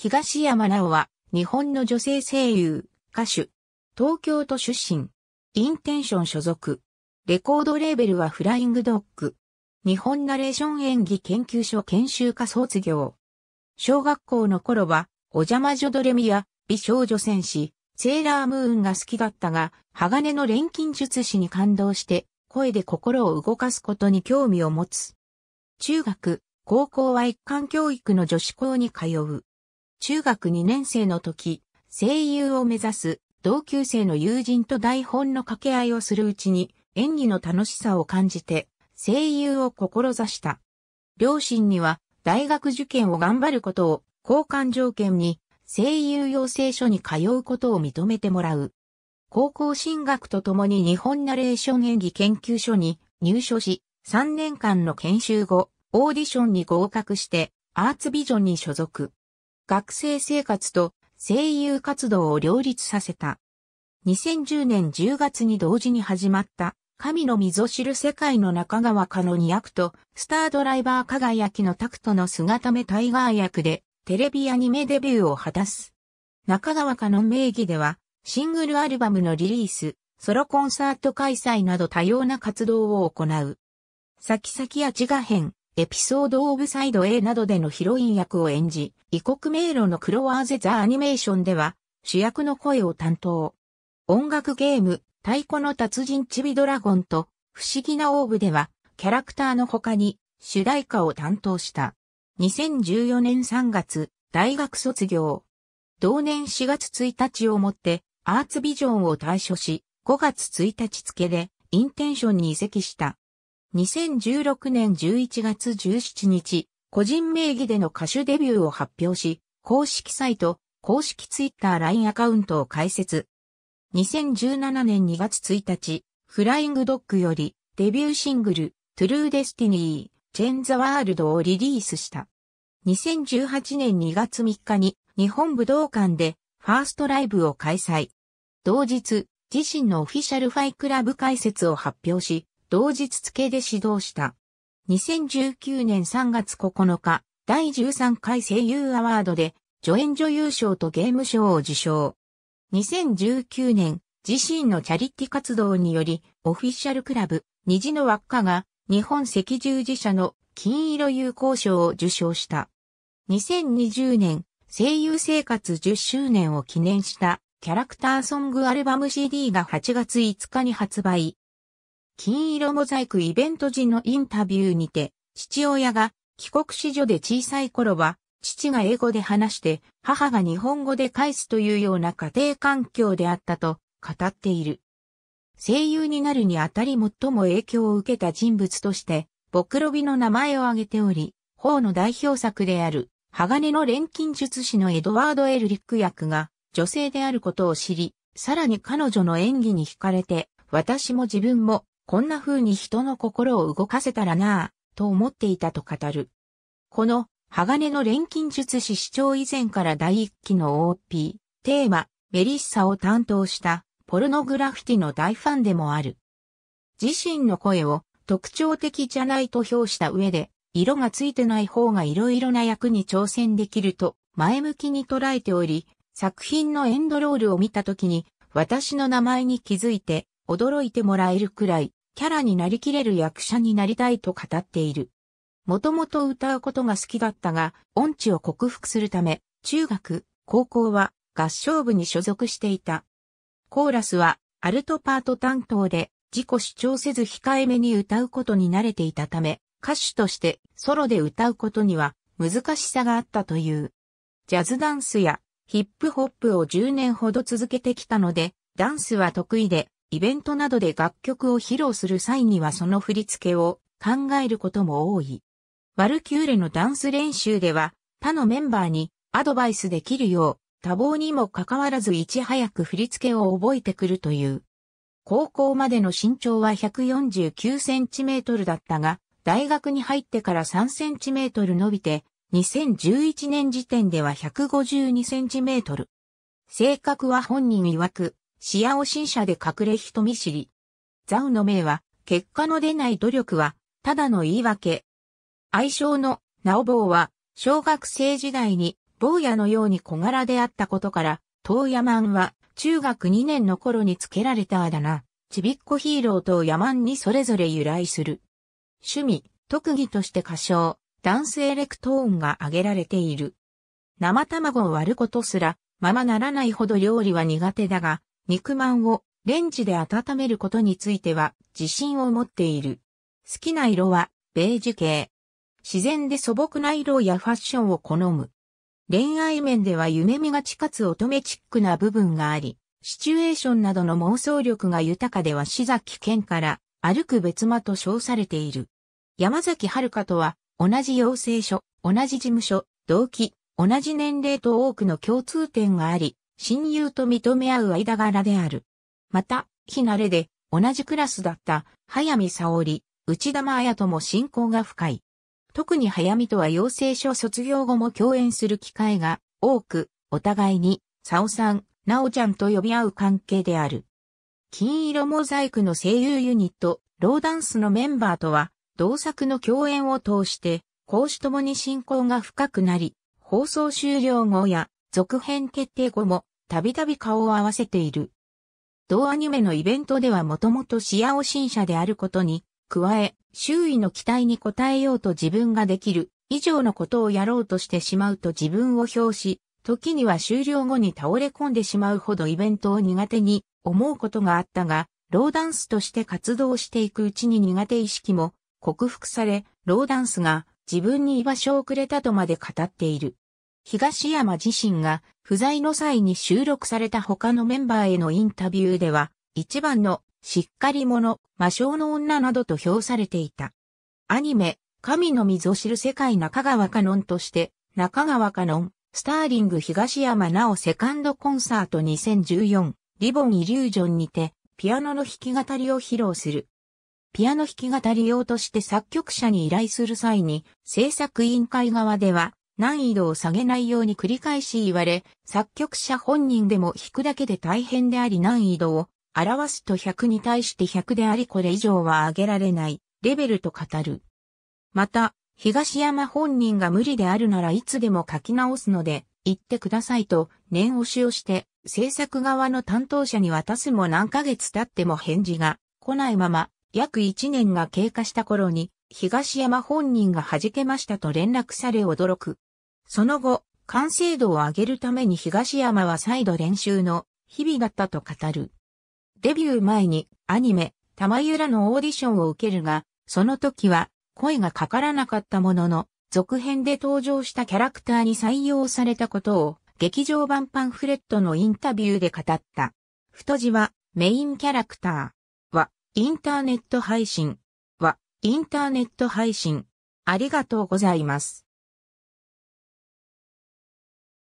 東山奈緒は、日本の女性声優、歌手。東京都出身。インテンション所属。レコードレーベルはフライングドッグ。日本ナレーション演技研究所研修科卒業。小学校の頃は、お邪魔女ドレミや美少女戦士、セーラームーンが好きだったが、鋼の錬金術師に感動して、声で心を動かすことに興味を持つ。中学、高校は一貫教育の女子校に通う。中学2年生の時、声優を目指す同級生の友人と台本の掛け合いをするうちに演技の楽しさを感じて声優を志した。両親には大学受験を頑張ることを交換条件に声優養成所に通うことを認めてもらう。高校進学とともに日本ナレーション演技研究所に入所し、3年間の研修後、オーディションに合格して、アーツビジョンに所属。学生生活と声優活動を両立させた。2010年10月に同時に始まった神の溝知る世界の中川かの2役と、スタードライバー輝きのタクトの姿目タイガー役で、テレビアニメデビューを果たす。中川かの名義では、シングルアルバムのリリース、ソロコンサート開催など多様な活動を行う。先々や自画編、エピソードオブサイド A などでのヒロイン役を演じ、異国迷路のクロワーゼザアニメーションでは、主役の声を担当。音楽ゲーム、太鼓の達人チビドラゴンと、不思議なオーブでは、キャラクターの他に、主題歌を担当した。2014年3月、大学卒業。同年4月1日をもって、アーツビジョンを退所し、5月1日付で、インテンションに移籍した。2016年11月17日、個人名義での歌手デビューを発表し、公式サイト、公式ツイッターラインアカウントを開設。2017年2月1日、フライングドッグよりデビューシングル、トゥルーデスティニー、チェンザワールドをリリースした。2018年2月3日に日本武道館でファーストライブを開催。同日、自身のオフィシャルファイクラブ解説を発表し、同日付で指導した。2019年3月9日、第13回声優アワードで、助演女優賞とゲーム賞を受賞。2019年、自身のチャリティ活動により、オフィシャルクラブ、虹の輪っかが、日本赤十字社の金色友好賞を受賞した。2020年、声優生活10周年を記念した、キャラクターソングアルバム CD が8月5日に発売。金色モザイクイベント時のインタビューにて、父親が帰国子女で小さい頃は、父が英語で話して、母が日本語で返すというような家庭環境であったと語っている。声優になるにあたり最も影響を受けた人物として、ボクロビの名前を挙げており、法の代表作である、鋼の錬金術師のエドワード・エルリック役が女性であることを知り、さらに彼女の演技に惹かれて、私も自分もこんな風に人の心を動かせたらなぁ、と思っていたと語る。この、鋼の錬金術師視聴以前から第一期の OP、テーマ、メリッサを担当した、ポルノグラフィティの大ファンでもある。自身の声を特徴的じゃないと評した上で、色がついてない方が色々な役に挑戦できると前向きに捉えており、作品のエンドロールを見た時に私の名前に気づいて驚いてもらえるくらいキャラになりきれる役者になりたいと語っている。もともと歌うことが好きだったが、音痴を克服するため、中学、高校は合唱部に所属していた。コーラスはアルトパート担当で自己主張せず控えめに歌うことに慣れていたため、歌手としてソロで歌うことには難しさがあったという。ジャズダンスやヒップホップを10年ほど続けてきたので、ダンスは得意でイベントなどで楽曲を披露する際にはその振り付けを考えることも多い。ワルキューレのダンス練習では他のメンバーにアドバイスできるよう多忙にもかかわらずいち早く振り付けを覚えてくるという。高校までの身長は149センチメートルだったが、大学に入ってから3センチメートル伸びて、2011年時点では152センチメートル。性格は本人曰く、視野を新車で隠れ人見知り。ザウの名は、結果の出ない努力は、ただの言い訳。愛称の、ナオボーは、小学生時代に、坊やのように小柄であったことから、マ山は、中学2年の頃に付けられたあだ名、ちびっこヒーローと山にそれぞれ由来する。趣味、特技として歌唱、ダンスエレクトーンが挙げられている。生卵を割ることすら、ままならないほど料理は苦手だが、肉まんをレンジで温めることについては自信を持っている。好きな色はベージュ系。自然で素朴な色やファッションを好む。恋愛面では夢見がちかつ乙女チックな部分があり、シチュエーションなどの妄想力が豊かでは志崎健から歩く別間と称されている。山崎遥とは同じ養成所、同じ事務所、同期、同じ年齢と多くの共通点があり、親友と認め合う間柄である。また、ひ慣れで同じクラスだった早見沙織、内真綾とも親交が深い。特に早見とは養成所卒業後も共演する機会が多く、お互いに、沙尾さん、なおちゃんと呼び合う関係である。金色モザイクの声優ユニット、ローダンスのメンバーとは、同作の共演を通して、講師ともに親交が深くなり、放送終了後や続編決定後もたびたび顔を合わせている。同アニメのイベントではもともとシアオ新社であることに、加え、周囲の期待に応えようと自分ができる、以上のことをやろうとしてしまうと自分を表し、時には終了後に倒れ込んでしまうほどイベントを苦手に思うことがあったが、ローダンスとして活動していくうちに苦手意識も克服され、ローダンスが自分に居場所をくれたとまで語っている。東山自身が不在の際に収録された他のメンバーへのインタビューでは、一番のしっかり者、魔性の女などと評されていた。アニメ、神の水を知る世界中川カノンとして、中川カノン、スターリング東山なおセカンドコンサート2014、リボンイリュージョンにて、ピアノの弾き語りを披露する。ピアノ弾き語り用として作曲者に依頼する際に、制作委員会側では、難易度を下げないように繰り返し言われ、作曲者本人でも弾くだけで大変であり難易度を表すと100に対して100でありこれ以上は上げられないレベルと語る。また、東山本人が無理であるならいつでも書き直すので言ってくださいと念押しをして制作側の担当者に渡すも何ヶ月経っても返事が来ないまま約1年が経過した頃に東山本人が弾けましたと連絡され驚く。その後、完成度を上げるために東山は再度練習の日々だったと語る。デビュー前にアニメ、玉浦のオーディションを受けるが、その時は声がかからなかったものの、続編で登場したキャラクターに採用されたことを、劇場版パンフレットのインタビューで語った。太字はメインキャラクターはインターネット配信はインターネット配信ありがとうございます。